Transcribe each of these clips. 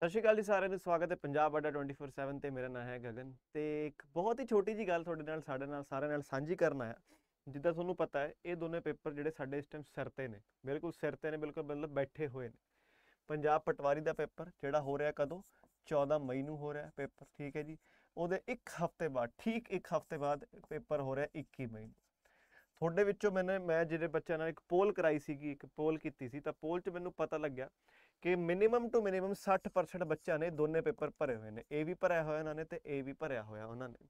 ਸਤਿ ਸ਼੍ਰੀ ਅਕਾਲ ਜੀ ਸਾਰਿਆਂ ਨੂੰ ਸਵਾਗਤ ਹੈ ਪੰਜਾਬ ਅੱਡਾ 24/7 ਤੇ ਮੇਰਾ ਨਾਮ ਹੈ ਗਗਨ ਤੇ ਇੱਕ ਬਹੁਤ ਹੀ ਛੋਟੀ ਜੀ ਗੱਲ ਤੁਹਾਡੇ ਨਾਲ ਸਾਡੇ ਨਾਲ ਸਾਰਿਆਂ ਨਾਲ ਸਾਂਝੀ ਕਰਨਾ ਹੈ ਜਿੱਦਾਂ ਤੁਹਾਨੂੰ ਪਤਾ ਹੈ ਇਹ ਦੋਨੇ ਪੇਪਰ ਜਿਹੜੇ ਸਾਡੇ ਇਸ ਟਾਈਮ ਸਿਰ ਤੇ ਨੇ ਬਿਲਕੁਲ ਸਿਰ ਤੇ ਨੇ ਬਿਲਕੁਲ ਮਤਲਬ ਬੈਠੇ ਹੋਏ ਨੇ ਪੰਜਾਬ ਪਟਵਾਰੀ ਦਾ ਪੇਪਰ ਜਿਹੜਾ ਹੋ ਰਿਹਾ ਕਦੋਂ 14 ਮਈ ਨੂੰ ਹੋ ਰਿਹਾ ਪੇਪਰ ਠੀਕ ਹੈ ਜੀ ਉਹਦੇ ਇੱਕ ਹਫ਼ਤੇ ਬਾਅਦ ਠੀਕ ਇੱਕ ਹਫ਼ਤੇ ਬਾਅਦ ਪੇਪਰ ਹੋ ਰਿਹਾ 21 ਮਈ ਨੂੰ ਤੁਹਾਡੇ ਵਿੱਚੋਂ ਮੈਨੇ ਮੈਂ ਜਿਹੜੇ ਬੱਚਿਆਂ ਨਾਲ ਇੱਕ ਪੋਲ ਕਰਾਈ ਸੀਗੀ ਇੱਕ ਪੋਲ ਕੀਤੀ ਸੀ ਤਾਂ ਪੋਲ 'ਚ ਮੈਨੂੰ ਪਤਾ ਲੱਗਿਆ ਕਿ ਮਿਨੀਮਮ ਟੂ ਮਿਨੀਮਮ 60% ਬੱਚਿਆਂ ਨੇ ਦੋਨੇ ਪੇਪਰ ਭਰੇ ਹੋਏ ਨੇ ਇਹ ਵੀ ਭਰਿਆ ਹੋਇਆ ਉਹਨਾਂ ਨੇ ਤੇ ਇਹ ਵੀ ਭਰਿਆ ਹੋਇਆ ਉਹਨਾਂ ਨੇ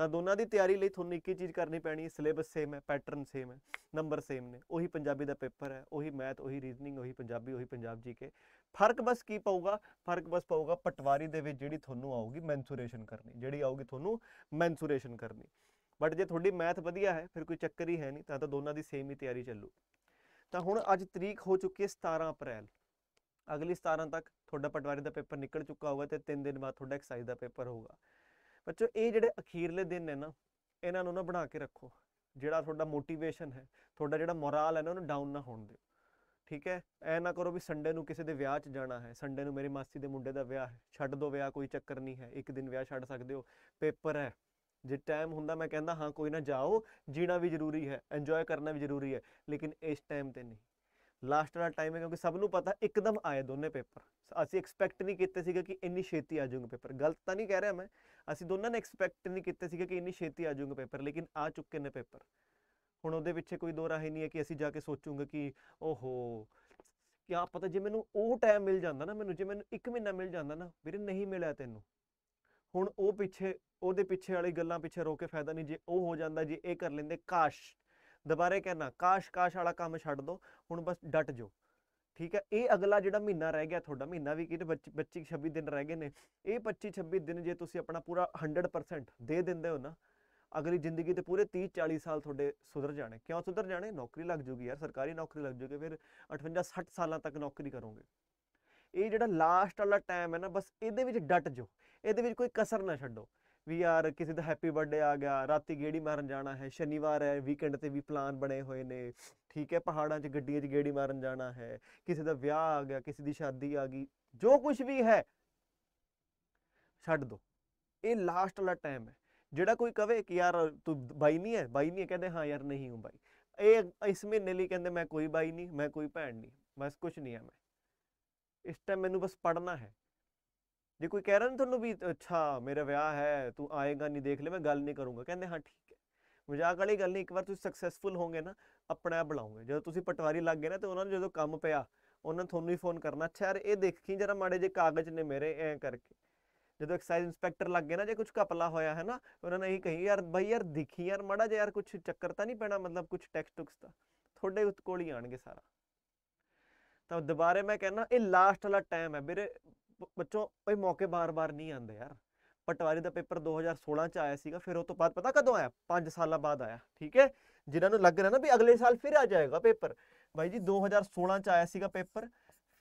ਤਾਂ ਦੋਨਾਂ ਦੀ ਤਿਆਰੀ ਲਈ ਤੁਹਾਨੂੰ ਇੱਕ ਹੀ ਚੀਜ਼ ਕਰਨੀ ਪੈਣੀ ਹੈ ਸਿਲੇਬਸ ਸੇਮ ਹੈ ਪੈਟਰਨ ਸੇਮ ਹੈ ਨੰਬਰ ਸੇਮ ਨੇ ਉਹੀ ਪੰਜਾਬੀ ਦਾ ਪੇਪਰ ਹੈ ਉਹੀ ਮੈਥ ਉਹੀ ਰੀਜ਼ਨਿੰਗ ਉਹੀ ਪੰਜਾਬੀ ਉਹੀ ਪੰਜਾਬ ਜੀਕੇ ਫਰਕ ਬਸ ਕੀ ਪਊਗਾ ਫਰਕ ਬਸ ਪਊਗਾ ਪਟਵਾਰੀ ਦੇ ਵਿੱਚ ਜਿਹੜੀ ਤੁਹਾਨੂੰ ਆਊਗੀ ਮੈਂਸੂਰੇਸ਼ਨ ਕਰਨੀ ਜਿਹੜੀ ਆਊਗੀ ਤੁਹਾਨੂੰ ਮੈਂਸੂਰੇਸ਼ਨ ਕਰਨੀ ਬਟ ਜੇ ਤੁਹਾਡੀ ਮੈਥ ਵਧੀਆ ਹੈ ਫਿਰ ਕੋਈ ਚੱਕਰ ਹੀ ਹੈ ਨਹੀਂ ਤਾਂ ਤਾਂ ਦੋਨਾਂ ਦੀ ਸੇਮ ਹੀ ਤਿਆਰੀ ਚੱਲੂ ਤਾਂ ਹੁਣ ਅੱਜ ਤਰੀਕ ਹੋ ਚੁੱਕੀ ਹੈ 17 ਅਪ੍ਰੈਲ ਅਗਲੀ 17 ਤੱਕ ਤੁਹਾਡਾ ਪਟਵਾਰੀ ਦਾ ਪੇਪਰ ਨਿਕਲ ਚੁੱਕਾ ਹੋਗਾ ਤੇ 3 ਦਿਨ ਬਾਅਦ ਤੁਹਾਡਾ ਐਕਸਾਈਜ਼ ਦਾ ਪੇਪਰ ਹੋਗਾ ਬੱਚੋ ਇਹ ਜਿਹੜੇ ਅਖੀਰਲੇ ਦਿਨ ਨੇ ਨਾ ਇਹਨਾਂ ਨੂੰ ਨਾ ਬਣਾ ਕੇ ਰੱਖੋ ਜਿਹੜਾ ਤੁਹਾਡਾ ਮੋਟੀਵੇਸ਼ਨ ਹੈ ਤੁਹਾਡਾ ਜਿਹੜਾ ਮੋਰਲ ਹੈ ਨਾ ਉਹਨੂੰ ਡਾਊਨ ਨਾ ਹੋਣ ਦਿਓ ਠੀਕ ਹੈ ਐ ਨਾ ਕਰੋ ਵੀ ਸੰਡੇ ਨੂੰ ਕਿਸੇ ਦੇ ਵਿਆਹ 'ਚ ਜਾਣਾ ਹੈ ਸੰਡੇ ਨੂੰ ਮੇਰੇ ਮਾਸੀ ਦੇ ਮੁੰਡੇ ਦਾ ਵਿਆਹ ਹੈ ਛੱਡ ਦੋ ਵਿਆਹ ਕੋਈ ਚੱਕਰ ਨਹੀਂ ਹੈ ਇੱਕ ਦਿਨ ਵਿਆਹ ਛੱਡ ਸਕਦੇ ਹੋ ਪੇਪਰ ਹੈ ਜੇ ਟਾਈਮ ਹੁੰਦਾ ਮੈਂ ਕਹਿੰਦਾ ਹਾਂ ਕੋਈ ਨਾ ਜਾਓ ਜੀਣਾ ਵੀ ਜ਼ਰੂਰੀ ਹੈ ਐਨਜੋਏ ਕਰਨਾ ਵੀ ਜ਼ਰੂਰੀ ਹੈ ਲੇਕਿਨ ਇਸ ਟਾਈਮ ਤੇ ਨਹੀਂ ਲਾਸਟ ਵਾਲਾ ਟਾਈਮ ਹੈ ਕਿਉਂਕਿ ਸਭ ਨੂੰ ਪਤਾ ਇੱਕਦਮ ਆਏ ਦੋਨੇ ਪੇਪਰ ਅਸੀਂ ਐਕਸਪੈਕਟ ਨਹੀਂ ਕੀਤੇ ਸੀਗਾ ਕਿ ਇੰਨੀ ਛੇਤੀ ਆ ਜਾਊਗਾ ਪੇਪਰ ਗਲਤ ਤਾਂ ਨਹੀਂ ਕਹਿ ਰਿਹਾ ਮੈਂ ਅਸੀਂ ਦੋਨਾਂ ਨੇ ਐਕਸਪੈਕਟ ਨਹੀਂ ਕੀਤੇ ਸੀਗਾ ਕਿ ਇੰਨੀ ਛੇਤੀ ਆ ਜਾਊਗਾ ਪੇਪਰ ਲੇਕਿਨ ਆ ਚੁੱਕੇ ਨੇ ਪੇਪਰ ਹੁਣ ਉਹਦੇ ਪਿੱਛੇ ਕੋਈ ਦੋ ਰਾਹ ਨਹੀਂ ਹੈ ਕਿ ਅਸੀਂ ਜਾ ਕੇ ਸੋਚੂਗੇ ਕਿ ਓਹੋ ਕੀ ਆ ਪਤਾ ਜੇ ਮੈਨੂੰ ਉਹ ਟਾਈਮ ਮਿਲ ਜਾਂਦਾ ਨਾ ਮੈਨੂੰ ਜੇ ਮੈਨੂੰ 1 ਮਹੀਨਾ ਮਿਲ ਜਾਂਦਾ ਨਾ ਵੀਰੇ ਨਹੀਂ ਮਿਲਿਆ ਤੈਨੂੰ ਹੁਣ ਉਹ ਪਿੱਛੇ ਉਹਦੇ ਪਿੱਛੇ ਵਾਲੀ ਗੱਲਾਂ ਪਿੱਛੇ ਰੋ ਕੇ ਫਾਇਦਾ ਨਹੀਂ ਜੇ ਉਹ ਹੋ ਜਾਂਦਾ ਜੇ ਇਹ ਕਰ ਲੈਂਦੇ ਕਾਸ਼ ਦੁਬਾਰੇ ਕਹਿਣਾ ਕਾਸ਼ ਕਾਸ਼ ਵਾਲਾ ਕੰਮ ਛੱਡ ਦੋ ਹੁਣ ਬਸ ਡਟ ਜਾਓ ਠੀਕ ਹੈ ਇਹ ਅਗਲਾ ਜਿਹੜਾ ਮਹੀਨਾ ਰਹਿ ਗਿਆ ਤੁਹਾਡਾ ਮਹੀਨਾ ਵੀ ਕੀ ਤੇ 26 ਦਿਨ ਰਹਿ ਗਏ ਨੇ ਇਹ 25 26 ਦਿਨ ਜੇ ਤੁਸੀਂ ਆਪਣਾ ਪੂਰਾ 100% ਦੇ ਦਿੰਦੇ ਹੋ ਨਾ ਅਗਲੀ ਜ਼ਿੰਦਗੀ ਤੇ ਪੂਰੇ 30 40 ਸਾਲ ਤੁਹਾਡੇ ਸੁਧਰ ਜਾਣੇ ਕਿਉਂ ਸੁਧਰ ਜਾਣੇ ਨੌਕਰੀ ਲੱਗ ਜੂਗੀ ਯਾਰ ਸਰਕਾਰੀ ਨੌਕਰੀ ਲੱਗ ਜੂਗੀ ਫਿਰ 58 60 ਸਾਲਾਂ ਤੱਕ ਨੌਕਰੀ ਕਰੋਗੇ ਇਹ ਜਿਹੜਾ ਲਾਸਟ ਵਾਲਾ ਟਾਈਮ ਹੈ ਨਾ ਬਸ ਇਹਦੇ ਵਿੱਚ ਡਟ ਜਾਓ ਇਹਦੇ ਵਿੱਚ ਕੋਈ ਕਸਰ ਨਾ ਛੱਡੋ ਵੀ ਯਾਰ ਕਿਸੇ ਦਾ ਹੈਪੀ ਬਰਥਡੇ ਆ ਗਿਆ ਰਾਤੀ ਗੇੜੀ ਮਾਰਨ ਜਾਣਾ ਹੈ ਸ਼ਨੀਵਾਰ ਹੈ ਵੀਕਐਂਡ ਤੇ ਵੀ ਪਲਾਨ ਬਣੇ ਹੋਏ ਨੇ ਠੀਕ ਹੈ ਪਹਾੜਾਂ 'ਚ ਗੱਡੀਆਂ 'ਚ ਗੇੜੀ ਮਾਰਨ ਜਾਣਾ ਹੈ ਕਿਸੇ ਦਾ ਵਿਆਹ ਆ ਗਿਆ ਕਿਸੇ ਦੀ ਸ਼ਾਦੀ ਆ ਗਈ ਜੋ ਕੁਝ ਵੀ ਹੈ ਛੱਡ ਦੋ ਇਹ ਲਾਸਟ ਵਾਲਾ ਟਾਈਮ ਹੈ ਜਿਹੜਾ ਕੋਈ ਕਵੇ ਕਿ ਯਾਰ ਤੂੰ ਬਾਈ ਨਹੀਂ ਹੈ ਬਾਈ ਨਹੀਂ ਹੈ ਕਹਿੰਦੇ ਹਾਂ ਯਾਰ ਨਹੀਂ ਹੂੰ ਬਾਈ ਇਹ ਇਸ ਮਹੀਨੇ ਲਈ ਕਹਿੰਦੇ ਮੈਂ ਕੋਈ ਬਾਈ ਨਹੀਂ ਮੈਂ ਕੋਈ ਭੈਣ ਨਹੀਂ ਬਸ ਕੁਝ ਨਹੀਂ ਹੈ ਮੈਂ ਇਸ ਟਾਈਮ ਮੈਨੂੰ ਬਸ ਪੜਨਾ ਹੈ ਜੇ ਕੋਈ ਕਹਿ ਰਿਹਾ ਨਾ ਤੁਹਾਨੂੰ ਵੀ ਅੱਛਾ ਮੇਰਾ ਵਿਆਹ ਹੈ ਤੂੰ ਆਏਗਾ ਨਹੀਂ ਦੇਖ ਲੈ ਮੈਂ ਗੱਲ ਨਹੀਂ ਕਰੂੰਗਾ ਕਹਿੰਦੇ ਹਾਂ ਠੀਕ ਹੈ ਮਜ਼ਾਕ ਵਾਲੀ ਗੱਲ ਨਹੀਂ ਇੱਕ ਵਾਰ ਤੁਸੀਂ ਸਕਸੈਸਫੁਲ ਹੋਗੇ ਨਾ ਆਪਣਾ ਬੁਲਾਉਂਗੇ ਜਦੋਂ ਤੁਸੀਂ ਪਟਵਾਰੀ ਲੱਗ ਗਏ ਨਾ ਤੇ ਉਹਨਾਂ ਨੂੰ ਜਦੋਂ ਕੰਮ ਪਿਆ ਉਹਨਾਂ ਨੇ ਤੁਹਾਨੂੰ ਹੀ ਫੋਨ ਕਰਨਾ ਅੱਛਾ ਯਾਰ ਇਹ ਦੇਖੀ ਜਰਾ ਮਾੜੇ ਜੇ ਕਾਗਜ਼ ਨੇ ਮੇਰੇ ਐ ਕਰਕੇ ਜਦੋਂ ਐਕਸਾਈਜ਼ ਇਨਸਪੈਕਟਰ ਲੱਗ ਗਏ ਨਾ ਜੇ ਕੁਝ ਕਪਲਾ ਹੋਇਆ ਹੈ ਨਾ ਉਹਨਾਂ ਨੇ ਇਹੀ ਕਹੀ ਯਾਰ ਭਾਈ ਯਾਰ ਦੇਖੀ ਯਾਰ ਮਾੜਾ ਜੇ ਯਾਰ ਕੁਝ ਚੱਕਰ ਤਾਂ ਨਹੀਂ ਪੈਣਾ ਮਤਲਬ ਕੁਝ ਟੈਕਸ ਟੁਕਸ ਦਾ ਤੁਹਾਡੇ ਕੋਲ ਹੀ ਆਣਗੇ ਸਾਰਾ ਤਾਂ ਦੁਬਾਰੇ ਮੈਂ ਕਹਿੰਦਾ ਇਹ ਲਾਸਟ ਵਾਲਾ ਟਾਈਮ ਹੈ ਵੀਰੇ ਬੱਚੋ ਭਈ ਮੌਕੇ ਬਾਰ-ਬਾਰ ਨਹੀਂ ਆਉਂਦੇ ਯਾਰ ਪਟਵਾਰੀ ਦਾ ਪੇਪਰ 2016 ਚ ਆਇਆ ਸੀਗਾ ਫਿਰ ਉਹ ਤੋਂ ਬਾਅਦ ਪਤਾ ਕਦੋਂ ਆਇਆ 5 ਸਾਲਾਂ ਬਾਅਦ ਆਇਆ ਠੀਕ ਹੈ ਜਿਨ੍ਹਾਂ ਨੂੰ ਲੱਗ ਰਿਹਾ ਨਾ ਵੀ ਅਗਲੇ ਸਾਲ ਫਿਰ ਆ ਜਾਏਗਾ ਪੇਪਰ ਬਾਈ ਜੀ 2016 ਚ ਆਇਆ ਸੀਗਾ ਪੇਪਰ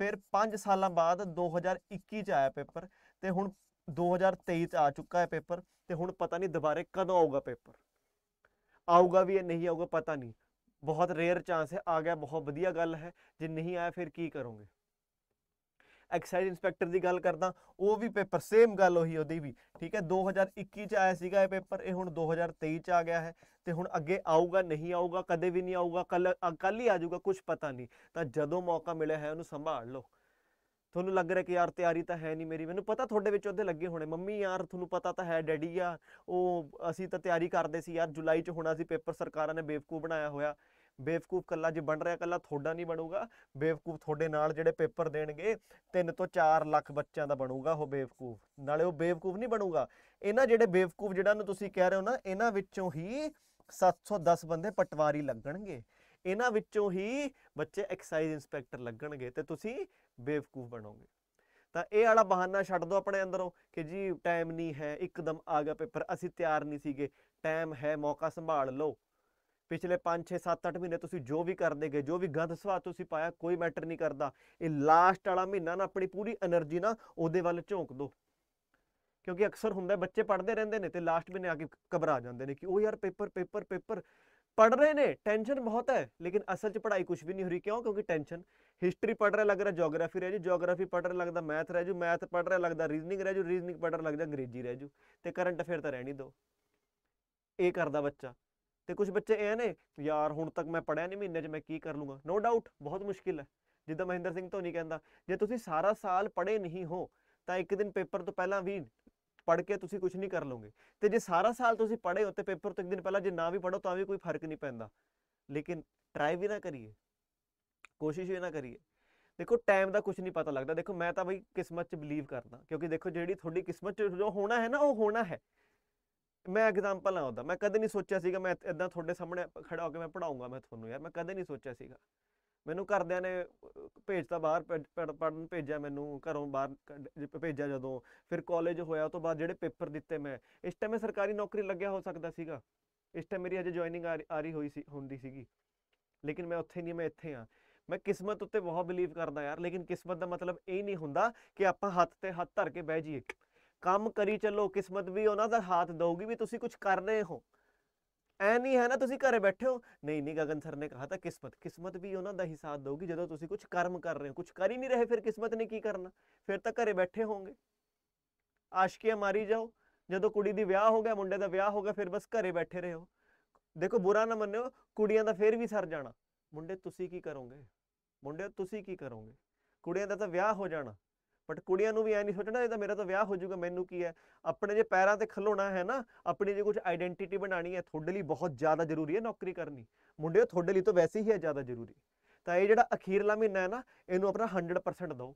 ਫਿਰ 5 ਸਾਲਾਂ ਬਾਅਦ 2021 ਚ ਆਇਆ ਪੇਪਰ ਤੇ ਹੁਣ 2023 ਚ ਆ ਚੁੱਕਾ ਹੈ ਪੇਪਰ ਤੇ ਹੁਣ ਪਤਾ ਨਹੀਂ ਦੁਬਾਰੇ ਕਦੋਂ ਆਊਗਾ ਪੇਪਰ ਆਊਗਾ ਵੀ ਇਹ ਨਹੀਂ ਆਊਗਾ ਪਤਾ ਨਹੀਂ ਬਹੁਤ ਰੇਅਰ ਚਾਂਸ ਹੈ ਆ ਗਿਆ ਬਹੁਤ ਵਧੀਆ ਗੱਲ ਹੈ ਜੇ ਨਹੀਂ ਆਇਆ ਫਿਰ ਕੀ ਕਰੋਗੇ ਐਕਸਾਈਜ਼ ਇਨਸਪੈਕਟਰ ਦੀ ਗੱਲ ਕਰਦਾ ਉਹ ਵੀ ਪੇਪਰ ਸੇਮ ਗੱਲ ਉਹੀ ਉਹਦੀ ਵੀ ਠੀਕ ਹੈ 2021 ਚ ਆਇਆ ਸੀਗਾ ਇਹ ਪੇਪਰ ਇਹ ਹੁਣ 2023 ਚ ਆ ਗਿਆ ਹੈ ਤੇ ਹੁਣ ਅੱਗੇ ਆਊਗਾ ਨਹੀਂ ਆਊਗਾ ਕਦੇ ਵੀ ਨਹੀਂ ਆਊਗਾ ਕੱਲ ਕੱਲ ਹੀ ਆ ਜਾਊਗਾ ਕੁਝ ਪਤਾ ਨਹੀਂ ਤਾਂ ਜਦੋਂ ਮੌਕਾ ਮਿਲਿਆ ਹੈ ਉਹਨੂੰ ਸੰਭਾਲ ਲਓ ਤੁਹਾਨੂੰ ਲੱਗ ਰਿਹਾ ਕਿ ਯਾਰ ਤਿਆਰੀ ਤਾਂ ਹੈ ਨਹੀਂ ਮੇਰੀ ਮੈਨੂੰ ਪਤਾ ਤੁਹਾਡੇ ਵਿੱਚ ਉਹਦੇ ਲੱਗੇ ਹੋਣੇ ਮੰਮੀ ਯਾਰ ਤੁਹਾਨੂੰ ਪਤਾ ਤਾਂ ਹੈ ਡੈਡੀ ਆ ਉਹ ਅਸੀਂ ਤਾਂ ਤਿਆਰੀ ਕਰਦੇ ਸੀ ਯਾਰ ਜੁਲਾਈ ਚ ਹੋਣਾ ਸੀ ਪੇਪਰ ਸਰਕਾਰਾਂ ਨੇ ਬੇਵਕੂ ਬਣਾਇਆ ਹੋਇਆ ਬੇਵਕੂਫ ਕੱਲਾ ਜੇ ਬਣ ਰਿਹਾ ਕੱਲਾ ਤੁਹਾਡਾ ਨਹੀਂ ਬਣੂਗਾ ਬੇਵਕੂਫ ਤੁਹਾਡੇ ਨਾਲ ਜਿਹੜੇ ਪੇਪਰ ਦੇਣਗੇ 3 ਤੋਂ 4 ਲੱਖ ਬੱਚਿਆਂ ਦਾ ਬਣੂਗਾ ਉਹ ਬੇਵਕੂਫ ਨਾਲੇ ਉਹ ਬੇਵਕੂਫ ਨਹੀਂ ਬਣੂਗਾ ਇਹਨਾਂ ਜਿਹੜੇ ਬੇਵਕੂਫ ਜਿਹੜਾ ਨੂੰ ਤੁਸੀਂ ਕਹਿ ਰਹੇ ਹੋ ਨਾ ਇਹਨਾਂ ਵਿੱਚੋਂ ਹੀ 710 ਬੰਦੇ ਪਟਵਾਰੀ ਲੱਗਣਗੇ ਇਹਨਾਂ ਵਿੱਚੋਂ ਹੀ ਬੱਚੇ ਐਕਸਾਈਜ਼ ਇਨਸਪੈਕਟਰ ਲੱਗਣਗੇ ਤੇ ਤੁਸੀਂ ਬੇਵਕੂਫ ਬਣੋਗੇ ਤਾਂ ਇਹ ਵਾਲਾ ਬਹਾਨਾ ਛੱਡ ਦਿਓ ਆਪਣੇ ਅੰਦਰੋਂ ਕਿ ਜੀ ਟਾਈਮ ਨਹੀਂ ਹੈ ਇੱਕਦਮ ਆ ਗਿਆ ਪੇਪਰ ਅਸੀਂ ਤਿਆਰ ਨਹੀਂ ਸੀਗੇ ਟਾਈਮ ਹੈ ਮੌਕਾ ਸੰਭਾਲ ਲਓ ਪਿਛਲੇ 5 6 7 8 ਮਹੀਨੇ ਤੁਸੀਂ ਜੋ ਵੀ ਕਰਦੇ ਗਏ ਜੋ ਵੀ ਗੰਦ ਸੁਭਾਅ ਤੁਸੀਂ ਪਾਇਆ ਕੋਈ ਮੈਟਰ ਨਹੀਂ ਕਰਦਾ ਇਹ ਲਾਸਟ ਵਾਲਾ ਮਹੀਨਾ ਨਾ ਆਪਣੀ ਪੂਰੀ એનર્ਜੀ ਨਾ ਉਹਦੇ ਵੱਲ ਝੋਂਕ ਦਿਓ ਕਿਉਂਕਿ ਅਕਸਰ ਹੁੰਦਾ ਬੱਚੇ ਪੜ੍ਹਦੇ ਰਹਿੰਦੇ ਨੇ ਤੇ ਲਾਸਟ ਮਹੀਨੇ ਆ ਕੇ ਘਬਰਾ ਜਾਂਦੇ ਨੇ ਕਿ ਉਹ ਯਾਰ ਪੇਪਰ ਪੇਪਰ ਪੇਪਰ ਪੜ ਰਹੇ ਨੇ ਟੈਨਸ਼ਨ ਬਹੁਤ ਹੈ ਲੇਕਿਨ ਅਸਲ 'ਚ ਪੜ੍ਹਾਈ ਕੁਝ ਵੀ ਨਹੀਂ ਹੋ ਰਹੀ ਕਿਉਂ ਕਿਉਂਕਿ ਟੈਨਸ਼ਨ ਹਿਸਟਰੀ ਪੜ ਰਿਹਾ ਲੱਗ ਰਿਹਾ ਜੀਓਗ੍ਰਾਫੀ ਰਹਿ ਜੂ ਜੀਓਗ੍ਰਾਫੀ ਪੜ ਰਿਹਾ ਲੱਗਦਾ ਮੈਥ ਰਹਿ ਜੂ ਮੈਥ ਪੜ ਰਿਹਾ ਲੱਗਦਾ ਰੀਜ਼ਨਿੰਗ ਰਹਿ ਜੂ ਰੀਜ਼ਨਿੰਗ ਪੜ ਰਿਹਾ ਲੱਗਦਾ ਅੰਗਰੇਜ਼ੀ ਰਹਿ ਜੂ ਤੇ ਕਰੰਟ ਅਫੇਅਰ ਤਾਂ ਰਹਿਣੀ ਦੋ ਇਹ ਕਰਦਾ ਬੱਚਾ ਤੇ ਕੁਝ ਬੱਚੇ ਐ ਨੇ ਯਾਰ ਹੁਣ ਤੱਕ ਮੈਂ ਪੜਿਆ ਨਹੀਂ ਮਹੀਨੇ 'ਚ ਮੈਂ ਕੀ ਕਰ ਲੂੰਗਾ ਨੋ ਡਾਊਟ ਬਹੁਤ ਮੁਸ਼ਕਿਲ ਹੈ ਜਿੱਦਾਂ ਮਹਿੰਦਰ ਸਿੰਘ ਧੋਨੀ ਕਹਿੰਦਾ ਜੇ ਤੁਸੀਂ ਸਾਰਾ ਸਾਲ ਪੜੇ ਨਹੀਂ ਹੋ ਤਾਂ ਇੱਕ ਦਿਨ ਪੇਪਰ ਤੋਂ ਪਹਿਲਾਂ ਵੀ ਪੜ ਕੇ ਤੁਸੀਂ ਕੁਝ ਨਹੀਂ ਕਰ ਲੋਗੇ ਤੇ ਜੇ ਸਾਰਾ ਸਾਲ ਤੁਸੀਂ ਪੜੇ ਹੋ ਤੇ ਪੇਪਰ ਤੋਂ ਇੱਕ ਦਿਨ ਪਹਿਲਾਂ ਜੇ ਨਾ ਵੀ ਪੜੋ ਤਾਂ ਵੀ ਕੋਈ ਫਰਕ ਨਹੀਂ ਪੈਂਦਾ ਲੇਕਿਨ ਟਰਾਈ ਵੀ ਨਾ ਕਰੀਏ ਕੋਸ਼ਿਸ਼ ਵੀ ਨਾ ਕਰੀਏ ਦੇਖੋ ਟਾਈਮ ਦਾ ਕੁਝ ਨਹੀਂ ਪਤਾ ਲੱਗਦਾ ਦੇਖੋ ਮੈਂ ਤਾਂ ਬਈ ਕਿਸਮਤ 'ਚ ਬਲੀਵ ਕਰਦਾ ਕਿਉਂਕਿ ਦੇਖੋ ਜਿਹੜੀ ਤੁਹਾਡੀ ਕਿਸਮਤ 'ਚ ਜੋ ਹੋਣਾ ਹੈ ਨਾ ਉਹ ਹੋਣਾ ਹੈ ਮੈਂ ਐਗਜ਼ਾਮਪਲ ਆ ਉਹਦਾ ਮੈਂ ਕਦੇ ਨਹੀਂ ਸੋਚਿਆ ਸੀਗਾ ਮੈਂ ਇਦਾਂ ਤੁਹਾਡੇ ਸਾਹਮਣੇ ਖੜਾ ਹੋ ਕੇ ਮੈਂ ਪੜਾਉਂਗਾ ਮੈਂ ਤੁਹਾਨੂੰ ਯਾਰ ਮੈਂ ਕਦੇ ਨਹੀਂ ਸੋਚਿਆ ਸੀਗਾ ਮੈਨੂੰ ਘਰਦਿਆਂ ਨੇ ਭੇਜਤਾ ਬਾਹਰ ਪੜਨ ਭੇਜਿਆ ਮੈਨੂੰ ਘਰੋਂ ਬਾਹਰ ਭੇਜਿਆ ਜਦੋਂ ਫਿਰ ਕਾਲਜ ਹੋਇਆ ਤੋਂ ਬਾਅਦ ਜਿਹੜੇ ਪੇਪਰ ਦਿੱਤੇ ਮੈਂ ਇਸ ਟਾਈਮ ਮੈਂ ਸਰਕਾਰੀ ਨੌਕਰੀ ਲੱਗਿਆ ਹੋ ਸਕਦਾ ਸੀਗਾ ਇਸ ਟਾਈਮ ਮੇਰੀ ਅਜੇ ਜੁਆਇਨਿੰਗ ਆ ਰਹੀ ਹੋਈ ਸੀ ਹੁੰਦੀ ਸੀਗੀ ਲੇਕਿਨ ਮੈਂ ਉੱਥੇ ਨਹੀਂ ਮੈਂ ਇੱਥੇ ਆ ਮੈਂ ਕਿਸਮਤ ਉੱਤੇ ਬਹੁਤ ਬਲੀਵ ਕਰਦਾ ਯਾਰ ਲੇਕਿਨ ਕਿਸਮਤ ਦਾ ਮਤਲਬ ਇਹ ਨਹੀਂ ਹੁੰਦਾ ਕਿ ਆਪਾਂ ਹੱਥ ਤੇ ਹੱਥ ਧਰ ਕੇ ਬਹਿ ਜਾਈਏ ਕੰਮ ਕਰੀ ਚੱਲੋ ਕਿਸਮਤ ਵੀ ਉਹਨਾਂ ਦਾ ਹੱਥ ਦਊਗੀ ਵੀ ਤੁਸੀਂ ਕੁਝ ਕਰ ਰਹੇ ਹੋ ਐ ਨਹੀਂ ਹੈ ਨਾ ਤੁਸੀਂ ਘਰੇ ਬੈਠੇ ਹੋ ਨਹੀਂ ਨਹੀਂ ਗਗਨ ਸਰ ਨੇ ਕਹਾ ਤਾਂ ਕਿਸਮਤ ਕਿਸਮਤ ਵੀ ਉਹਨਾਂ ਦਾ ਹੀ ਸਾਥ ਦਊਗੀ ਜਦੋਂ ਤੁਸੀਂ ਕੁਝ ਕਰਮ ਕਰ ਰਹੇ ਹੋ ਕੁਝ ਕਰ ਹੀ ਨਹੀਂ ਰਹੇ ਫਿਰ ਕਿਸਮਤ ਨੇ ਕੀ ਕਰਨਾ ਫਿਰ ਤਾਂ ਘਰੇ ਬੈਠੇ ਹੋਵੋਗੇ ਆਸ਼ਕੀਆਂ ਮਾਰੀ ਜਾਓ ਜਦੋਂ ਕੁੜੀ ਦੀ ਵਿਆਹ ਹੋ ਗਿਆ ਮੁੰਡੇ ਦਾ ਵਿਆਹ ਹੋ ਗਿਆ ਫਿਰ ਬਸ ਘਰੇ ਬੈਠੇ ਰਹੋ ਦੇਖੋ ਬੁਰਾ ਨਾ ਮੰਨਿਓ ਕੁੜੀਆਂ ਦਾ ਫੇਰ ਵੀ ਸਰ ਜਾਣਾ ਮੁੰਡੇ ਤੁਸੀਂ ਕੀ ਕਰੋਗੇ ਮੁੰਡੇ ਤੁਸੀਂ ਕੀ ਕਰੋਗੇ ਕੁੜੀਆਂ ਦਾ ਤਾਂ ਵਿਆਹ ਹੋ ਜਾਣਾ ਬਟ ਕੁੜੀਆਂ ਨੂੰ ਵੀ ਐ ਨਹੀਂ ਸੋਚਣਾ ਇਹ ਤਾਂ ਮੇਰਾ ਤਾਂ ਵਿਆਹ ਹੋ ਜਾਊਗਾ ਮੈਨੂੰ ਕੀ ਹੈ ਆਪਣੇ ਜੇ ਪੈਰਾਂ ਤੇ ਖਲੋਣਾ ਹੈ ਨਾ ਆਪਣੀ ਜੇ ਕੁਝ ਆਇਡੈਂਟੀਟੀ ਬਣਾਣੀ ਹੈ ਤੁਹਾਡੇ ਲਈ ਬਹੁਤ ਜ਼ਿਆਦਾ ਜ਼ਰੂਰੀ ਹੈ ਨੌਕਰੀ ਕਰਨੀ ਮੁੰਡਿਓ ਤੁਹਾਡੇ ਲਈ ਤਾਂ ਵੈਸੇ ਹੀ ਹੈ ਜ਼ਿਆਦਾ ਜ਼ਰੂਰੀ ਤਾਂ ਇਹ ਜਿਹੜਾ ਅਖੀਰਲਾ ਮਹੀਨਾ ਹੈ ਨਾ ਇਹਨੂੰ ਆਪਣਾ 100% ਦਿਓ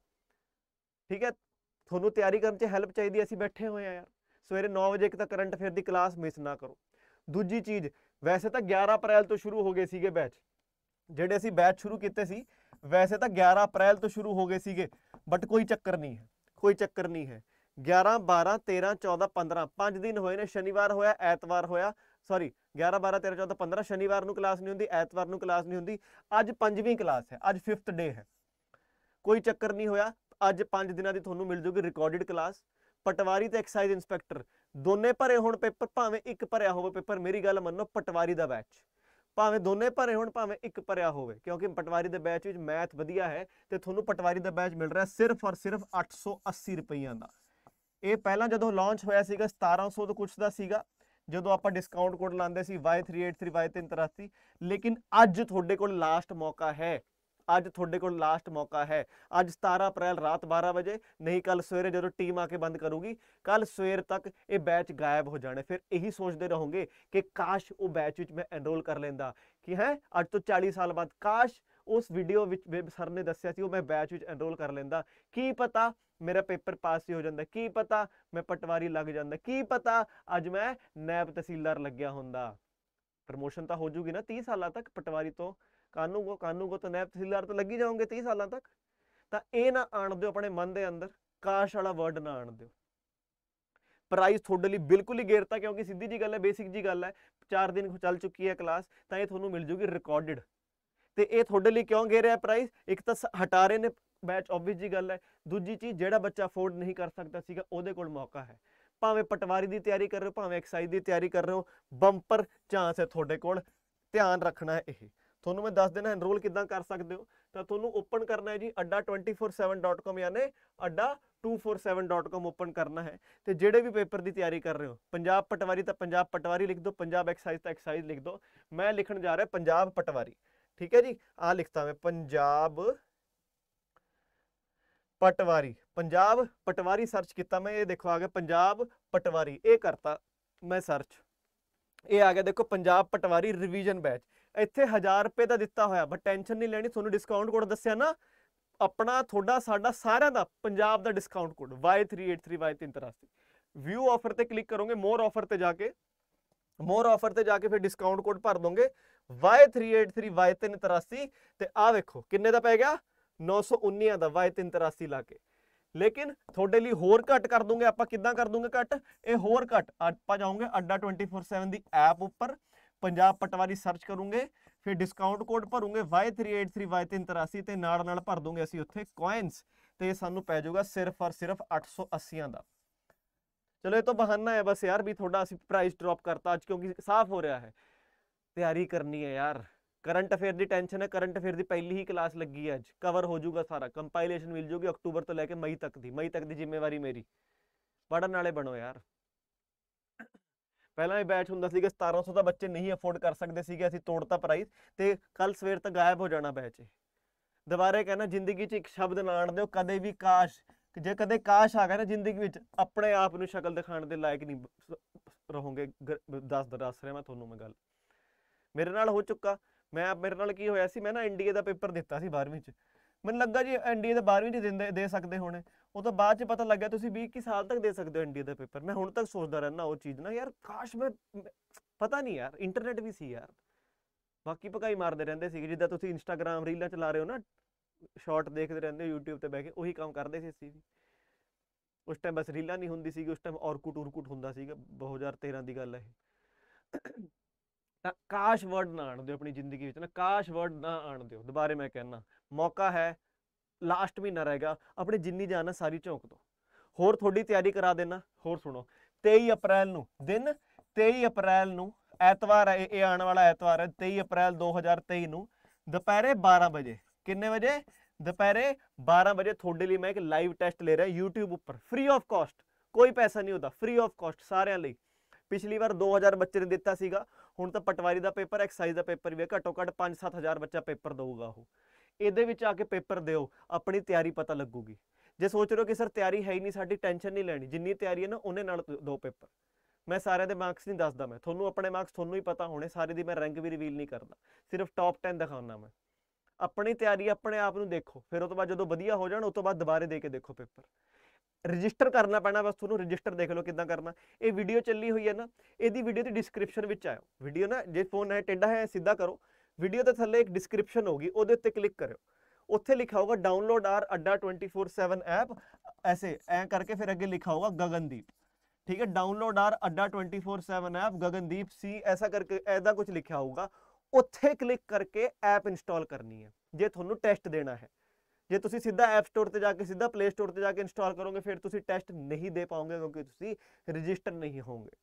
ਠੀਕ ਹੈ ਤੁਹਾਨੂੰ ਤਿਆਰੀ ਕਰਨ 'ਚ ਹੈਲਪ ਚਾਹੀਦੀ ਅਸੀਂ ਬੈਠੇ ਹੋਏ ਆ ਯਾਰ ਸਵੇਰੇ 9 ਵਜੇ ਤੱਕ ਕਰੰਟ ਅਫੇਅਰ ਦੀ ਕਲਾਸ ਮਿਸ ਨਾ ਕਰੋ ਦੂਜੀ ਚੀਜ਼ ਵੈਸੇ ਤਾਂ 11 ਅਪ੍ਰੈਲ ਤੋਂ ਸ਼ੁਰੂ ਹੋ ਗਏ ਸੀਗੇ ਬੈਚ ਜਿਹੜੇ ਅਸੀਂ ਬੈਚ ਸ਼ੁਰੂ ਕੀਤੇ ਸੀ ਵੈਸੇ ਤਾਂ 11 ਅਪ੍ਰੈਲ ਤੋਂ ਸ਼ੁਰੂ ਹੋ ਗਏ ਸੀਗੇ ਬਟ ਕੋਈ ਚੱਕਰ ਨਹੀਂ ਹੈ ਕੋਈ ਚੱਕਰ ਨਹੀਂ ਹੈ 11 12 13 14 15 ਪੰਜ ਦਿਨ ਹੋਏ ਨੇ ਸ਼ਨੀਵਾਰ ਹੋਇਆ ਐਤਵਾਰ ਹੋਇਆ ਸੌਰੀ 11 12 13 14 15 ਸ਼ਨੀਵਾਰ ਨੂੰ ਕਲਾਸ ਨਹੀਂ ਹੁੰਦੀ ਐਤਵਾਰ ਨੂੰ ਕਲਾਸ ਨਹੀਂ ਹੁੰਦੀ ਅੱਜ ਪੰਜਵੀਂ ਕਲਾਸ ਹੈ ਅੱਜ 5th ਡੇ ਹੈ ਕੋਈ ਚੱਕਰ ਨਹੀਂ ਹੋਇਆ ਅੱਜ ਪੰਜ ਦਿਨਾਂ ਦੀ ਤੁਹਾਨੂੰ ਮਿਲ ਜੂਗੀ ਰਿਕਾਰਡਡ ਕਲਾਸ ਪਟਵਾਰੀ ਤੇ ਐਕਸਾਈਜ਼ ਇਨਸਪੈਕਟਰ ਦੋਨੇ ਭਰੇ ਹੁਣ ਪੇਪਰ ਭਾਵੇਂ ਇੱਕ ਭਰਿਆ ਹੋਵੇ ਪੇਪਰ ਮੇਰੀ ਗੱਲ ਮੰਨੋ ਪਟਵਾਰੀ ਦਾ ਬੈਚ ਭਾਵੇਂ ਦੋਨੇ ਭਰੇ ਹੋਣ ਭਾਵੇਂ ਇੱਕ ਭਰਿਆ ਹੋਵੇ ਕਿਉਂਕਿ ਪਟਵਾਰੀ ਦੇ ਬੈਚ ਵਿੱਚ ਮੈਥ ਵਧੀਆ ਹੈ ਤੇ ਤੁਹਾਨੂੰ ਪਟਵਾਰੀ ਦਾ ਬੈਚ ਮਿਲ ਰਿਹਾ ਸਿਰਫ ਔਰ ਸਿਰਫ 880 ਰੁਪਈਆਂ ਦਾ ਇਹ ਪਹਿਲਾਂ ਜਦੋਂ ਲਾਂਚ ਹੋਇਆ ਸੀਗਾ 1700 ਤੋਂ ਕੁਝ ਦਾ ਸੀਗਾ ਜਦੋਂ ਆਪਾਂ ਡਿਸਕਾਊਂਟ ਕੋਡ ਲਾਉਂਦੇ ਸੀ Y383 Y383 ਲੇਕਿਨ ਅੱਜ ਤੁਹਾਡੇ ਕੋਲ ਲਾਸਟ ਮੌਕਾ ਹੈ अज थोड़े को लास्ट मौका है अज सतारा अप्रैल रात बारह बजे नहीं कल सवेरे जो टीम आके बंद करूंगी कल सवेर तक यह बैच गायब हो जाने फिर यही सोचते रहोंगे कि काश वो बैच में मैं एनरोल कर लेंदा कि है अज तो चाली साल बाद काश उस वीडियो सर ने दसिया मैं बैच में एनरोल कर लेंदा की पता मेरा पेपर पास ही हो जाता की पता मैं पटवारी लग जाता की पता अज मैं नैब तहसीलदार लग्या होंगे प्रमोशन तो हो होजूगी ना तीस साल तक पटवारी तो ਕਾਨੂੰ ਕੋ ਕਾਨੂੰ ਕੋ ਤਾਂ ਤਾਂ ਲੱਗੀ ਜਾਓਗੇ 30 ਸਾਲਾਂ ਤੱਕ ਤਾਂ ਇਹ ਨਾ ਆਣ ਦਿਓ ਆਪਣੇ ਮਨ ਦੇ ਅੰਦਰ ਕਾਸ਼ ਵਾਲਾ ਵਰਡ ਨਾ ਆਣ ਦਿਓ ਪ੍ਰਾਈਸ ਤੁਹਾਡੇ ਲਈ ਬਿਲਕੁਲ ਹੀ ਗੇਰਤਾ ਕਿਉਂਕਿ ਸਿੱਧੀ ਜੀ ਗੱਲ ਹੈ ਬੇਸਿਕ ਜੀ ਗੱਲ ਹੈ 4 ਦਿਨ ਚੱਲ ਚੁੱਕੀ ਹੈ ਕਲਾਸ ਤਾਂ ਇਹ ਤੁਹਾਨੂੰ ਮਿਲ ਜੂਗੀ ਰਿਕਾਰਡਡ ਤੇ ਇਹ ਤੁਹਾਡੇ ਲਈ ਕਿਉਂ ਗੇਰਿਆ ਪ੍ਰਾਈਸ ਇੱਕ ਤਾਂ ਹਟਾ ਰਹੇ ਨੇ ਬੈਚ ਆਬਵੀਅਸ ਜੀ ਗੱਲ ਹੈ ਦੂਜੀ ਚੀਜ਼ ਜਿਹੜਾ ਬੱਚਾ ਅਫੋਰਡ ਨਹੀਂ ਕਰ ਸਕਦਾ ਸੀਗਾ ਉਹਦੇ ਕੋਲ ਮੌਕਾ ਹੈ ਭਾਵੇਂ ਪਟਵਾਰੀ ਦੀ ਤਿਆਰੀ ਕਰ ਰਹੇ ਹੋ ਭਾਵੇਂ ਐਕਸਾਈਜ਼ ਦੀ ਤਿਆਰੀ ਕਰ ਰਹੇ ਹੋ ਬੰਪਰ ਚਾਂਸ ਹੈ ਤੁਹਾਡੇ ਕੋਲ ਧਿਆਨ ਰੱਖਣਾ ਹੈ ਇਹ ਤੁਹਾਨੂੰ ਮੈਂ ਦੱਸ ਦੇਣਾ ਐਨਰੋਲ ਕਿੱਦਾਂ ਕਰ ਸਕਦੇ ਹੋ ਤਾਂ ਤੁਹਾਨੂੰ ਓਪਨ ਕਰਨਾ ਹੈ ਜੀ adda247.com ਯਾਨੀ adda247.com ਓਪਨ ਕਰਨਾ ਹੈ ਤੇ ਜਿਹੜੇ ਵੀ ਪੇਪਰ ਦੀ ਤਿਆਰੀ ਕਰ ਰਹੇ ਹੋ ਪੰਜਾਬ ਪਟਵਾਰੀ ਤਾਂ ਪੰਜਾਬ ਪਟਵਾਰੀ ਲਿਖ ਦਿਓ ਪੰਜਾਬ ਐਕਸਾਈਜ਼ ਤਾਂ ਐਕਸਾਈਜ਼ ਲਿਖ ਦਿਓ ਮੈਂ ਲਿਖਣ ਜਾ ਰਿਹਾ ਪੰਜਾਬ ਪਟਵਾਰੀ ਠੀਕ ਹੈ ਜੀ ਆ ਲਿਖਤਾ ਮੈਂ ਪੰਜਾਬ ਪਟਵਾਰੀ ਪੰਜਾਬ ਪਟਵਾਰੀ ਸਰਚ ਕੀਤਾ ਮੈਂ ਇਹ ਦੇਖੋ ਆ ਗਿਆ ਪੰਜਾਬ ਪਟਵਾਰੀ ਇਹ ਕਰਤਾ ਮੈਂ ਸਰਚ ਇਹ ਆ ਗਿਆ ਦੇਖੋ ਪੰਜਾਬ ਪਟਵਾਰੀ ਰਿਵੀਜ਼ਨ ਬੈਚ ਇੱਥੇ 1000 ਰੁਪਏ ਦਾ ਦਿੱਤਾ ਹੋਇਆ ਬਟ ਟੈਨਸ਼ਨ ਨਹੀਂ ਲੈਣੀ ਤੁਹਾਨੂੰ ਡਿਸਕਾਊਂਟ ਕੋਡ ਦੱਸਿਆ ਨਾ ਆਪਣਾ ਤੁਹਾਡਾ ਸਾਡਾ ਸਾਰਿਆਂ ਦਾ ਪੰਜਾਬ ਦਾ discount code Y383 view offer ਤੇ ਕਲਿੱਕ ਕਰੋਗੇ ਮੋਰ ਆਫਰ ਤੇ ਜਾ ਕੇ ਮੋਰ ਆਫਰ ਤੇ ਜਾ ਕੇ ਫਿਰ ਡਿਸਕਾਊਂਟ ਕੋਡ ਭਰ ਦੋਗੇ Y383Y383 ਤੇ ਆ ਵੇਖੋ ਕਿੰਨੇ ਦਾ ਪੈ ਗਿਆ 919 ਦਾ Y383 ਲਾ ਕੇ ਲੇਕਿਨ ਤੁਹਾਡੇ ਲਈ ਹੋਰ ਘੱਟ ਕਰ ਦੂੰਗੇ ਆਪਾਂ ਕਿੱਦਾਂ ਕਰ ਦੂੰਗੇ ਘੱਟ ਇਹ ਹੋਰ ਘੱਟ ਆਪਾਂ ਜਾਵਾਂਗੇ ਅੱਡਾ 24/7 ਦੀ ਐਪ ਉੱਪਰ ਪੰਜਾਬ ਪਟਵਾਰੀ ਸਰਚ ਕਰੋਗੇ ਫਿਰ ਡਿਸਕਾਊਂਟ ਕੋਡ ਭਰੋਗੇ Y383Y383 ਤੇ ਨਾਲ ਨਾਲ ਭਰ ਦੋਗੇ ਅਸੀਂ ਉੱਥੇ ਕੋਇਨਸ ਤੇ ਸਾਨੂੰ ਪੈ ਜਾਊਗਾ ਸਿਰਫ ਔਰ ਸਿਰਫ 880 ਦਾ ਚਲੋ ਇਹ ਤਾਂ ਬਹਾਨਾ ਹੈ ਬਸ ਯਾਰ ਵੀ ਤੁਹਾਡਾ ਅਸੀਂ ਪ੍ਰਾਈਸ ਡ੍ਰੌਪ ਕਰਤਾ ਅੱਜ ਕਿਉਂਕਿ ਸਾਫ਼ ਹੋ ਰਿਹਾ ਹੈ ਤਿਆਰੀ ਕਰਨੀ ਹੈ ਯਾਰ ਕਰੰਟ ਅਫੇਅਰ ਦੀ ਟੈਨਸ਼ਨ ਹੈ ਕਰੰਟ ਅਫੇਅਰ ਦੀ ਪਹਿਲੀ ਹੀ ਕਲਾਸ ਲੱਗੀ ਹੈ ਅੱਜ ਕਵਰ ਹੋ ਜਾਊਗਾ ਸਾਰਾ ਕੰਪਾਈਲੇਸ਼ਨ ਮਿਲ ਜਾਊਗੀ ਅਕਤੂਬਰ ਤੋਂ ਲੈ ਕੇ ਮਈ ਤੱਕ ਦੀ ਮਈ ਤੱਕ ਦੀ ਜ਼ਿੰਮੇਵਾਰੀ ਮੇਰੀ ਪੜਨ ਵਾਲੇ ਬਣੋ ਯਾਰ ਪਹਿਲਾਂ ਇਹ ਬੈਚ ਹੁੰਦਾ ਸੀਗਾ 1700 ਤਾਂ ਬੱਚੇ ਨਹੀਂ ਅਫੋਰਡ ਕਰ ਸਕਦੇ ਸੀਗੇ ਅਸੀਂ ਤੋੜਤਾ ਪ੍ਰਾਈਸ ਤੇ ਕੱਲ ਸਵੇਰ ਤੱਕ ਗਾਇਬ ਹੋ ਜਾਣਾ ਬੈਚ ਦੁਬਾਰੇ ਕਹਿੰਦਾ ਜ਼ਿੰਦਗੀ 'ਚ ਇੱਕ ਸ਼ਬਦ ਨਾ ਆਣਦੇ ਦਿਓ ਕਦੇ ਵੀ ਕਾਸ਼ ਜੇ ਕਦੇ ਕਾਸ਼ ਆ ਗਿਆ ਨਾ ਜ਼ਿੰਦਗੀ ਵਿੱਚ ਆਪਣੇ ਆਪ ਨੂੰ ਸ਼ਕਲ ਦਿਖਾਣ ਦੇ ਲਾਇਕ ਨਹੀਂ ਰਹੋਗੇ ਦੱਸ ਦੱਸ ਰਿਹਾ ਮੈਂ ਤੁਹਾਨੂੰ ਮੈਂ ਗੱਲ ਮੇਰੇ ਨਾਲ ਹੋ ਚੁੱਕਾ ਮੈਂ ਮੇਰੇ ਨਾਲ ਕੀ ਹੋਇਆ ਸੀ ਮੈਂ ਨਾ ਇੰਡੀਆ ਦਾ ਪੇਪਰ ਦਿੱਤਾ ਸੀ 12ਵੀਂ 'ਚ ਮੈਨੂੰ ਲੱਗਾ ਜੀ ਇੰਡੀਆ ਦਾ 12ਵੀਂ 'ਚ ਦੇ ਸਕਦੇ ਹੋਣੇ ਉਹ ਤਾਂ ਬਾਅਦ ਚ ਪਤਾ ਲੱਗਿਆ ਤੁਸੀਂ 20 ਕੀ ਸਾਲ ਤੱਕ ਦੇ ਸਕਦੇ ਹੋ ਇੰਡੀਆ ਦਾ ਪੇਪਰ ਮੈਂ ਹੁਣ ਤੱਕ ਸੋਚਦਾ ਰਹਿਣਾ ਉਹ ਚੀਜ਼ ਨਾ ਯਾਰ ਕਾਸ਼ ਮੈਂ ਪਤਾ ਨਹੀਂ ਯਾਰ ਇੰਟਰਨੈਟ ਵੀ ਸੀ ਯਾਰ ਬਾਕੀ ਪਕਾਈ ਮਾਰਦੇ ਰਹਿੰਦੇ ਸੀ ਜਿੱਦਾਂ ਤੁਸੀਂ ਇੰਸਟਾਗ੍ਰam ਰੀਲਾਂ ਚਲਾ ਰਹੇ ਹੋ ਨਾ ਸ਼ਾਰਟ ਦੇਖਦੇ ਰਹਿੰਦੇ ਹੋ YouTube ਤੇ ਬਹਿ ਕੇ ਉਹੀ ਕੰਮ ਕਰਦੇ ਸੀ ਅਸੀਂ ਵੀ ਉਸ ਟਾਈਮ ਬਸ ਰੀਲਾਂ ਨਹੀਂ ਹੁੰਦੀ ਸੀਗੀ ਉਸ ਟਾਈਮ ਔਰਕੂਟ ਔਰਕੂਟ ਹੁੰਦਾ ਸੀਗਾ 2013 ਦੀ ਗੱਲ ਹੈ ਇਹ ਤਾਂ ਕਾਸ਼ ਵਰਡ ਨਾ ਆਣ ਦਿਓ ਆਪਣੀ ਜ਼ਿੰਦਗੀ ਵਿੱਚ ਨਾ ਕਾਸ਼ ਵਰਡ ਨਾ ਆਣ ਦਿਓ ਦੁਬਾਰੇ ਮੈਂ ਕਹਿਣਾ ਮੌਕਾ ਹੈ ਲਾਸਟ ਮਹੀਨਾ ਰਹੇਗਾ ਆਪਣੀ ਜਿੰਨੀ ਜਾਨ ਹੈ ਸਾਰੀ ਝੋਂਕ ਦੋ ਹੋਰ ਤੁਹਾਡੀ ਤਿਆਰੀ ਕਰਾ ਦੇਣਾ ਹੋਰ ਸੁਣੋ 23 ਅਪ੍ਰੈਲ ਨੂੰ ਦਿਨ 23 ਅਪ੍ਰੈਲ ਨੂੰ ਐਤਵਾਰ ਹੈ ਇਹ ਆਉਣ ਵਾਲਾ ਐਤਵਾਰ ਹੈ 23 ਅਪ੍ਰੈਲ 2023 ਨੂੰ ਦੁਪਹਿਰੇ 12 ਵਜੇ ਕਿੰਨੇ ਵਜੇ ਦੁਪਹਿਰੇ 12 ਵਜੇ ਤੁਹਾਡੇ ਲਈ ਮੈਂ ਇੱਕ ਲਾਈਵ ਟੈਸਟ ਲੈ ਰਿਹਾ YouTube ਉੱਪਰ ਫ੍ਰੀ ਆਫ ਕਾਸਟ ਕੋਈ ਪੈਸਾ ਨਹੀਂ ਹੁੰਦਾ ਫ੍ਰੀ ਆਫ ਕਾਸਟ ਸਾਰਿਆਂ ਲਈ ਪਿਛਲੀ ਵਾਰ 2000 ਬੱਚੇ ਨੇ ਦਿੱਤਾ ਸੀਗਾ ਹੁਣ ਤਾਂ ਪਟਵਾਰੀ ਦਾ ਪੇਪਰ ਐਕਸਰਸਾਈਜ਼ ਦਾ ਪੇਪਰ ਵੀ ਹੈ ਘੱਟੋ ਘੱਟ 5-7000 ਬੱਚਾ ਪੇਪਰ ਦੇਊਗਾ ਉਹ ਇਹਦੇ ਵਿੱਚ ਆ ਕੇ ਪੇਪਰ ਦਿਓ ਆਪਣੀ ਤਿਆਰੀ ਪਤਾ ਲੱਗੂਗੀ ਜੇ ਸੋਚ ਰਹੇ ਹੋ ਕਿ ਸਰ ਤਿਆਰੀ ਹੈ ਹੀ ਨਹੀਂ ਸਾਡੀ ਟੈਨਸ਼ਨ ਨਹੀਂ ਲੈਣੀ ਜਿੰਨੀ ਤਿਆਰੀ ਹੈ ਨਾ ਉਹਨੇ ਨਾਲ ਦੋ ਪੇਪਰ ਮੈਂ ਸਾਰਿਆਂ ਦੇ ਮਾਰਕਸ ਨਹੀਂ ਦੱਸਦਾ ਮੈਂ ਤੁਹਾਨੂੰ ਆਪਣੇ ਮਾਰਕਸ ਤੁਹਾਨੂੰ ਹੀ ਪਤਾ ਹੋਣੇ ਸਾਰੇ ਦੀ ਮੈਂ ਰੈਂਕ ਵੀ ਰਿਵੀਲ ਨਹੀਂ ਕਰਦਾ ਸਿਰਫ ਟੌਪ 10 ਦਿਖਾਉਣਾ ਮੈਂ ਆਪਣੀ ਤਿਆਰੀ ਆਪਣੇ ਆਪ ਨੂੰ ਦੇਖੋ ਫਿਰ ਉਹ ਤੋਂ ਬਾਅਦ ਜਦੋਂ ਵਧੀਆ ਹੋ ਜਾਣ ਉਸ ਤੋਂ ਬਾਅਦ ਦੁਬਾਰੇ ਦੇ ਕੇ ਦੇਖੋ ਪੇਪਰ ਰਜਿਸਟਰ ਕਰਨਾ ਪੈਣਾ ਬਸ ਤੁਹਾਨੂੰ ਰਜਿਸਟਰ ਦੇਖ ਲਓ ਕਿੱਦਾਂ ਕਰਨਾ ਇਹ ਵੀਡੀਓ ਚੱਲੀ ਹੋਈ ਹੈ ਨਾ ਇਹਦੀ ਵੀਡੀਓ ਦੀ ਡਿਸਕ੍ਰਿਪਸ਼ਨ ਵਿੱਚ ਆਇਓ ਵੀਡੀਓ ਨਾ ਜੇ ਫੋਨ ਹੈ ਟੇਡਾ ਹੈ ਸਿੱਧਾ ਕਰੋ ਵੀਡੀਓ ਦੇ ਥੱਲੇ ਇੱਕ ਡਿਸਕ੍ਰਿਪਸ਼ਨ ਹੋਗੀ ਉਹਦੇ ਉੱਤੇ ਕਲਿੱਕ ਕਰਿਓ ਉੱਥੇ ਲਿਖਿਆ ਹੋਗਾ ਡਾਊਨਲੋਡ ਆਰ ਅੱਡਾ 24/7 ਐਪ ਐਸੇ ਐ ਕਰਕੇ ਫਿਰ ਅੱਗੇ ਲਿਖਿਆ ਹੋਗਾ ਗਗਨਦੀਪ ਠੀਕ ਹੈ download R Adda 24/7 app Gagandeep ਸੀ ਐਸਾ ਕਰਕੇ ਐਦਾ ਕੁਝ ਲਿਖਿਆ ਹੋਊਗਾ ਉੱਥੇ ਕਲਿੱਕ ਕਰਕੇ ਐਪ ਇੰਸਟਾਲ ਕਰਨੀ ਹੈ ਜੇ ਤੁਹਾਨੂੰ ਟੈਸਟ ਦੇਣਾ ਹੈ ਜੇ ਤੁਸੀਂ ਸਿੱਧਾ ਐਪ ਸਟੋਰ ਤੇ ਜਾ ਕੇ ਸਿੱਧਾ ਪਲੇ ਸਟੋਰ ਤੇ ਜਾ ਕੇ ਇੰਸਟਾਲ ਕਰੋਗੇ ਫਿਰ ਤੁਸੀਂ ਟੈਸਟ ਨਹੀਂ ਦੇ ਪਾਓਗੇ ਕਿਉਂਕਿ ਤੁਸੀਂ ਰਜਿਸਟਰ ਨਹੀਂ ਹੋਵੋਗੇ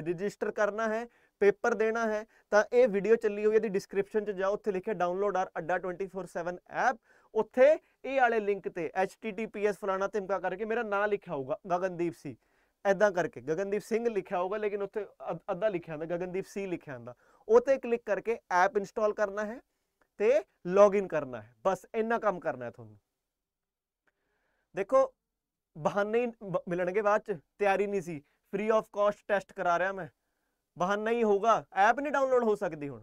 रजिस्टर करना है पेपर देना है तो यह भीडियो चली हुई डिस्क्रिप्शन जाओ उ लिखे download R Adda twenty four seven app उत्थे ये लिंक से H T T P S फलाना धिमका करके मेरा ना लिखा होगा गगनदीप सी इदा करके गगनदीप सिंह लिखा होगा लेकिन उत्तर अद्धा लिखा हूँ गगनदीप सी लिखा हूँ उ क्लिक करके ऐप इंस्टॉल करना है तो लॉग इन करना है बस इन्ना काम करना है थोड़ा देखो बहाने ही मिलने के बाद तैयारी नहीं सी ਫ੍ਰੀ ਆਫ ਕਾਸਟ ਟੈਸਟ ਕਰਾ ਰਿਹਾ ਮੈਂ ਬਹਾਨਾ ਨਹੀਂ ਹੋਊਗਾ ਐਪ ਨਹੀਂ ਡਾਊਨਲੋਡ ਹੋ ਸਕਦੀ ਹੁਣ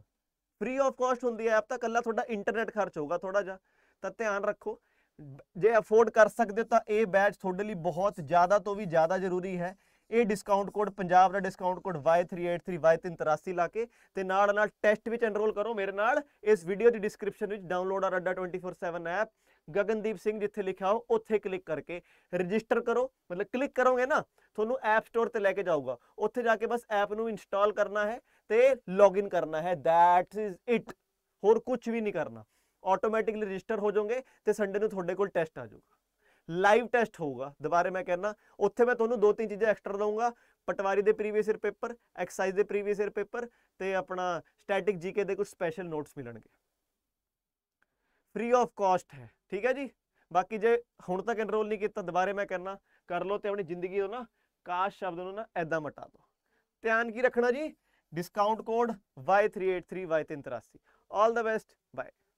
ਫ੍ਰੀ ਆਫ ਕਾਸਟ ਹੁੰਦੀ ਐਪ ਤਾਂ ਕੱਲਾ ਤੁਹਾਡਾ ਇੰਟਰਨੈਟ ਖਰਚ ਹੋਊਗਾ ਥੋੜਾ ਜਿਹਾ ਤਾਂ ਧਿਆਨ ਰੱਖੋ ਜੇ ਅਫੋਰਡ ਕਰ ਸਕਦੇ ਹੋ ਤਾਂ ਇਹ ਬੈਚ ਤੁਹਾਡੇ ਲਈ ਬਹੁਤ ਜ਼ਿਆਦਾ ਤੋਂ ਵੀ ਜ਼ਿਆਦਾ ਜ਼ਰੂਰੀ ਹੈ ਇਹ ਡਿਸਕਾਊਂਟ ਕੋਡ ਪੰਜਾਬ ਦਾ ਡਿਸਕਾਊਂਟ ਕੋਡ Y383 Y383 ਲਾ ਕੇ ਤੇ ਨਾਲ ਨਾਲ ਟੈਸਟ ਵਿੱਚ ਐਨਰੋਲ ਕਰੋ ਮੇਰੇ ਨਾਲ ਇਸ ਵੀਡੀਓ ਦੀ ਡਿਸਕ੍ਰਿਪਸ਼ਨ ਵਿੱਚ download R Adda 24/7 app Gagandeep Singh ਜਿੱਥੇ ਲਿਖਿਆ ਹੋ ਉੱਥੇ ਕਲਿੱਕ ਕਰਕੇ ਰਜਿਸਟਰ ਕਰੋ ਮਤਲਬ ਕਲਿੱਕ ਕਰੋਗੇ ਨਾ ਤੁਹਾਨੂੰ ਐਪ ਸਟੋਰ ਤੇ ਲੈ ਕੇ ਜਾਊਗਾ ਉੱਥੇ ਜਾ ਕੇ ਬਸ ਐਪ ਨੂੰ ਇੰਸਟਾਲ ਕਰਨਾ ਹੈ ਤੇ ਲੌਗਇਨ ਕਰਨਾ ਹੈ ਦੈਟ ਇਜ਼ ਇਟ ਹੋਰ ਕੁਝ ਵੀ ਨਹੀਂ ਕਰਨਾ ਆਟੋਮੈਟਿਕਲੀ ਰਜਿਸਟਰ ਹੋ ਜਾਓਗੇ ਤੇ ਸੰਡੇ ਨੂੰ ਤੁਹਾਡੇ ਕੋਲ ਟੈਸਟ ਆ ਜਾਊਗਾ ਲਾਈਵ ਟੈਸਟ ਹੋਊਗਾ ਦੁਬਾਰੇ ਮੈਂ ਕਹਿਣਾ ਉੱਥੇ ਮੈਂ ਤੁਹਾਨੂੰ ਦੋ ਤਿੰਨ ਚੀਜ਼ਾਂ ਐਕਸਟਰਾ ਦਊਂਗਾ ਪਟਵਾਰੀ ਦੇ ਪ੍ਰੀਵੀਅਸ ਈਅਰ ਪੇਪਰ ਐਕਸਰਸਾਈਜ਼ ਦੇ ਪ੍ਰੀਵੀਅਸ ਈਅਰ ਪੇਪਰ ਤੇ ਆਪਣਾ ਸਟੈਟਿਕ ਜੀਕੇ ਦੇ ਕੁਝ ਸਪੈਸ਼ਲ ਨੋਟਸ ਮਿਲਣਗੇ ਫ੍ਰੀ ਆਫ ਕਾਸਟ ਹੈ ਠੀਕ ਹੈ ਜੀ ਬਾਕੀ ਜੇ ਹੁਣ ਤੱਕ ਐਨਰੋਲ ਨਹੀਂ ਕੀਤਾ ਦੁਬਾਰੇ ਮੈਂ ਕਹਿਣਾ ਕਰ ਲਓ ਤੇ ਆਪਣੀ ਜ਼ਿੰਦਗੀ ਨੂੰ ਨਾ ਕਾਸ਼ ਸ਼ਬਦ ਨੂੰ ਨਾ ਐਦਾਂ ਮਟਾ ਦਿਓ ਧਿਆਨ ਕੀ ਰੱਖਣਾ ਜੀ discount code Y383 Y383 all the best bye